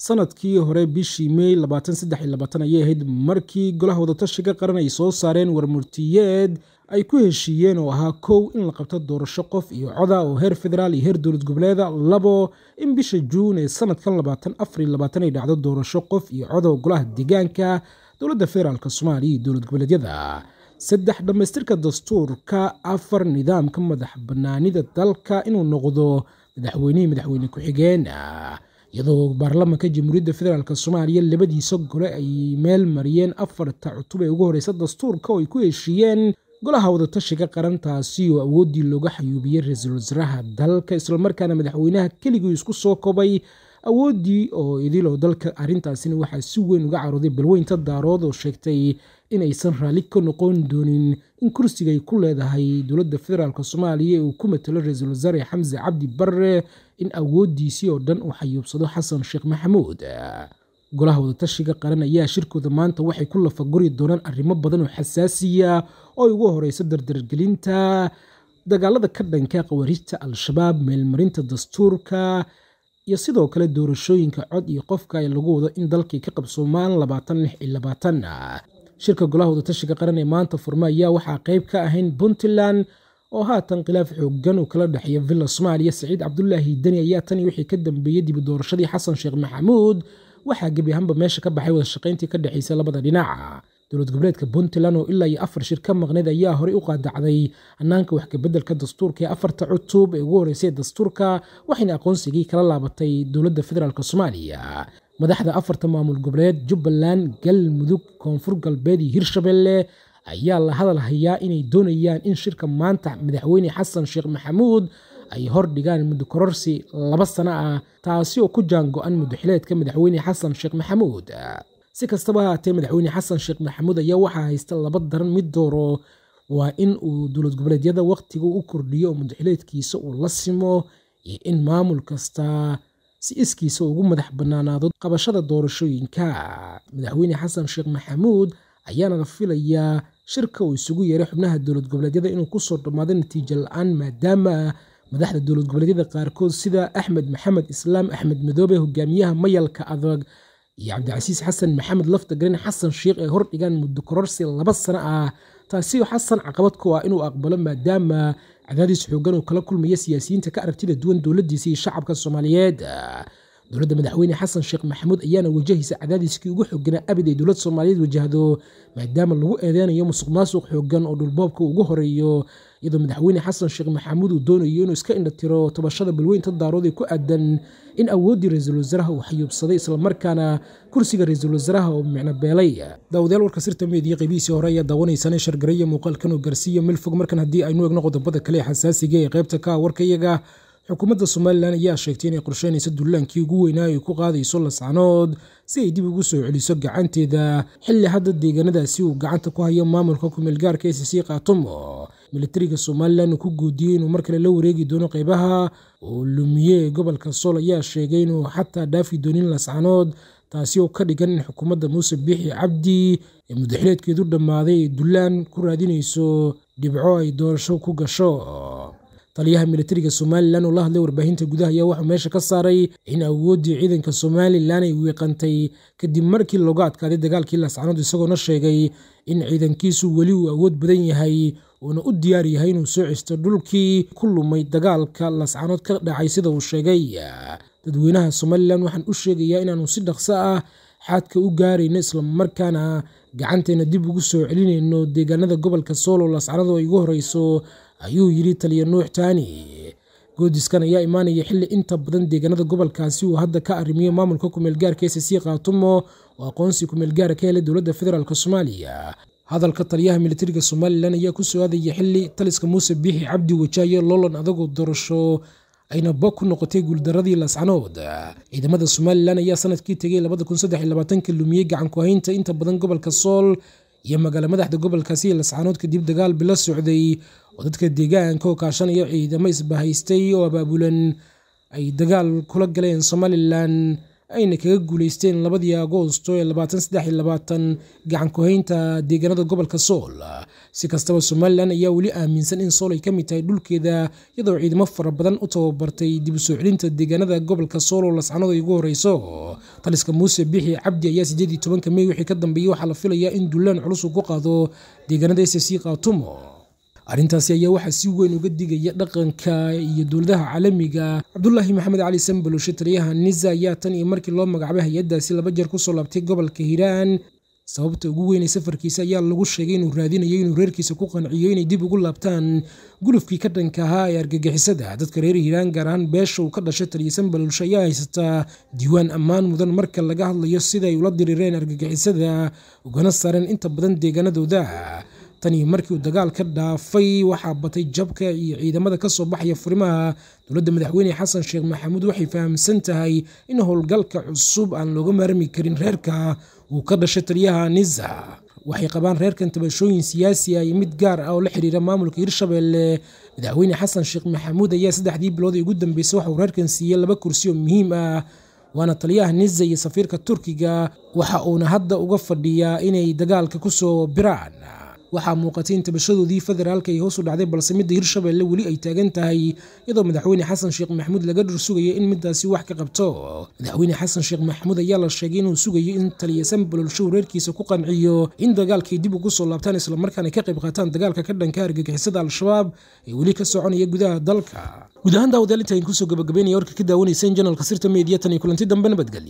sanadkii hore bishii mey ayay ahayd markii golaha wadatashiga qaran ay soo saareen warmurtiyeed ay ku heshiiyeen oo ahaa kow in la qabto doorasho qof iyo coda oo heer federaal iyo heer dowlad goboleeda labo in bisha juun ee sanadkan ay dhacdo doorasho qof iyo coda oo golaha deegaanka dowladda federaalk soomaaliya iyo dowlad goboleedyada saddex dhammaystirka dastuurka afar nidaamka madax bannaanida dalka inuu noqdo madaxweynihii madaxweyne ku-xigeen iyadoo baarlamaanka jamhuuriyadda federaalk soomaaliya labadiisa gole ay meel mariyeen afarta cutub ee ugu horreysa dastuurka oo ay ku heshiiyeen golaha wadatashiga qarantaasi oo awooddii looga xayuubiyey ra-iisul wasaaraha dalka islamarkaana madaxweynaha keligii isku soo kobay awoodii oo idilow dalka arrintaasina waxaa si weyn uga carooday balweynta daarood oo sheegtay inaysan raalli ka noqon doonin in kursiga ay ku leedahay dowladda federaalk soomaaliya uu ku matalo ra-iisul wasaare xamse cabdi barre in awooddiisii oo dhan uu xayuubsado xasan sheekh maxamuud golaha wadatashiga qaran ayaa shirkooda maanta waxay ku lafaguri doonaan arrimo badan oo xasaasiya oo ay ugu horeyso dardargelinta dagaalada ka dhanka khawaarijta al-shabaab meelmarinta dastuurka iyo sidoo kale doorashooyinka cod iyo qofka ay lagu wado in dalkii ka qabsoomaan labaatan lix iyo labaatan ah. shirka golaha wadatashiga qaran ee maanta furma ayaa waxaa qayb ka ahayn puntland oo haatan khilaaf xoogan uu kala dhexeeya villa soomaaliya saciid cabdulaahi deni ayaa tan iyo wixii ka dambeeyey dibu doorashadii xasan sheekh maxamuud waxaa gebi ahaanba meesha ka baxay wadashaqayntii ka dhexaysay labada dhinac dowlad goboleedka puntland oo ilaa iyo afar shir ka maqneed ayaa horey u qaadacday hanaanka waxkabedelka dastuurka ee afarta cutub ee ugu horreysay dastuurka waxayna aqoonsigii kala laabatay dowladda federaalk soomaaliya madaxda afarta maamul goboleed jubbaland galmudug koonfur galbeed iyo hirshabelle ayaa la hadal hayaa inay doonayaan in shirka maanta madaxweyne xasan sheekh maxamuud ay hor dhigaan muddo kororsi laba sano ah taasi oo ku jaan go-an muddoxileedka madaxweyne xasan sheekh maxamuud si kastaba haatee madaxweyne xasan sheekh maxamuud ayaa waxaa haysta laba daran mid dooro waa in uu dowlad goboleedyada wakhtiga u kordhiyo oo mudaxileedkiisa uu la simo iyo in maamul kasta si iskiisa ugu madax bannaanaado qabashada doorashooyinka madaxweyne xasan sheekh maxamuud ayaana la filayaa shirka uu isugu yeeray xubnaha dowlad goboleedyada inuu kusoo dhammaado natiijo la-aan maadaama madaxda dowlad goboleedyada qaarkood sida axmed maxamed islaam axmed madoobe hogaamiyaha mayalka adag iyo cabdicasiis xasan maxamed laftagreen xasan sheikh ay hor dhigaan muddo kororsi laba sano ah taasioo xasan caqabad ku ah inuu aqbalo maadaama cadaadis xoogan uu kala kulmaya siyaasiyiinta ka aragtida duwan dowladdiisa iyo shacabka soomaaliyeed dowladda madaxweyne xasan sheekh maxamuud ayaana wajahaysa cadaadiskii ugu xooganaa abid ay dowladda soomaaliyeed wajahdo maadaama lagu eedeynayo musuq maasuq xooggan oo dhulboobka ugu horeeyo iyadoo madaxweyne xasan sheekh maxamuud uu doonayo inuu iska indhatiro tabashada balweynta daarood ee ku aadan in awooddii ra-iisul wasaaraha uu xayuubsaday islamarkaana kursiga ra-iisul wasaaraha oo micno beelay daawadayaal warka sirta meediya qaybihiisii hore ayaa daawanaysaan in shargaraya muuqaalkan oo gaarsiiya meel fog markan haddii aynu egno qodobada kale ee xasaasiga ee qaybta ka warkayaga xukuumadda somalilan ayaa sheegtay inay qorsheynayso dullaankii ugu weynaa ay ku qaadayso lascanood si ay dib ugu soo celiso gacanteeda xilli hadda deegaanadaasi uu gacanta ku hayo maamulka kumeelgaarka e sc kaatumo militariga somalilan uu ku guudiyey inuu mar kale la wareegi doono qaybaha uu lumiye gobolka sool ayaa sheegay inuu xataa dhaafi doonin lascanood taasi oo ka dhigan in xukuumadda muuse biixi cabdi ee muddaxileedkeedu dhammaaday ay dullaan ku raadinayso dhibco ay doorasho ku gasho taliyaha militariga somalilan oo la hadlay warbaahinta gudaha ayaa waxaa meesha ka saaray in awooddii ciidanka somalilan ay wiiqantay kadib markii looga adkaaday dagaalkii lascanood isagoona sheegay in ciidankiisu weli uu awood badan yahay uuna u diyaar yahay inuu soo cisto dhulkii ku lumay dagaalka lascanood ka dhacay sida uu sheegay dadweynaha somalilan waxaan u sheegayaa inaanu si dhaqso ah xaadka u gaarayno isla markaana gacanteena dib ugu soo celinayno deegaanada gobolka soolo laascanado ay ugu horeyso ayuu yidhi taliya nuux taani goodiskan ayaa imaanaya xilli inta badan deegaanada gobolkaasi uu hadda ka arrimiyo maamulka kumeelgaarka sii qaatumo oo aqoonsi kumeelgaara ka helay dowladda federaalk soomaaliya hadalka taliyaha militariga somalilan ayaa ku soo-aadaya xili taliska muuse biixi cabdi wajaayo loolan adagoo doorasho ayna bog ku noqotay guuldaradii laascanood ciidamada somalilan ayaa sanadkii tegay labadakunsaddexlabaatanka lumiyey gacanku-haynta inta badan gobolka sool iyo magaalo madaxda gobolkaasi ee lascanood kadib dagaal bila socday oo dadka deegaanka oo kaashanaya ciidamo isbahaystay oo abaabulan ay dagaal kula galeen somalilan ayna kaga guulaysteen labadii agoosto ee labaatan saddex iyo labaatan gacan ku deegaanada gobolka sool si kastaba somalilan ayaa weli aaminsan in sool ay ka mid tahay dhulkeeda iyadoo ciidamo fara badan u tababartay dib u soo celinta deegaanada gobolka sool oo lascanada ay ugu horeyso taliska muuse bixi cabdi ayaa sideed iyo tobanka mey wixii ka dambeeyey waxaa la filayaa in duulaan culus uu ku qaado deegaanada s s arrintaasi ayaa waxaa si weyn uga digaya dhaqanka iyo dowladaha caalamiga ah. cabdulaahi maxamed cali sambalo shatariyaha niza ayaa tan iyo markii loo magacaabay hay-addaasi laba jeer kusoo laabtay gobolka hiiraan sababta ugu weynay safarkiisa ayaa lagu sheegay inuu raadinayo inuu reerkiisa ku qanciyo inay dib ugu laabtaan gulufkii ka dhanka ahaa ee argagixisada dadka reer hiiraan gaar ahaan beesha uu ka dhashay taliyasan baluulsho ayaa haysataa diiwaan ammaan mudan marka laga hadlayo siday ula diriireen argagixisada ugana saareen inta badan deegaanadooda tan iyo markii uu dagaal ka dhaafay waxaa batay jabka iyo ciidamada kasoo baxaya furimaha dowladda madaxweyne xasan sheekh maxamuud waxay fahamsan tahay in howlgalka cusub aan looga maarmi karin reerka uu ka dhashay taliyaha niza waxay qabaan reerkan tabashooyin siyaasi ah iyo mid gaar ah oo la xiriira maamulka hirshabeelle madaxweyne xasan sheekh maxamuud ayaa saddexdii bilood ee ugu dambeysay waxa uu reerkan siiyey laba kursi oo muhiim ah waana taliyaha niza iyo safiirka turkiga waxa uuna hadda uga fadhiyaa inay dagaalka kusoo biraan waxaa muuqatay in tabashadoodii federaalka ay hoosu dhacday balse midda hirshabeelle weli ay taagan tahay iyadoo madaxweyne xasan sheekh maxamuud laga dhur sugayo in middaasi wax ka qabto madaxweyne xasan sheekh maxamuud ayaa la sheegay inuu sugayo in taliyasan bololsho wareerkiisa ku qanciyo in dagaalkay dib ugu soo laabtaan islamarkaan ay ka qayb qaataan dagaalka ka dhanka argagixisada al-shabaab ee weli ka soconaya gudaha dalka guud ahaan daawadaalinta ayn kusoo gabagabaynaya warka ka daawanaysa in janalka sirta mediya tan iyo kulanti dambe nabadgelyo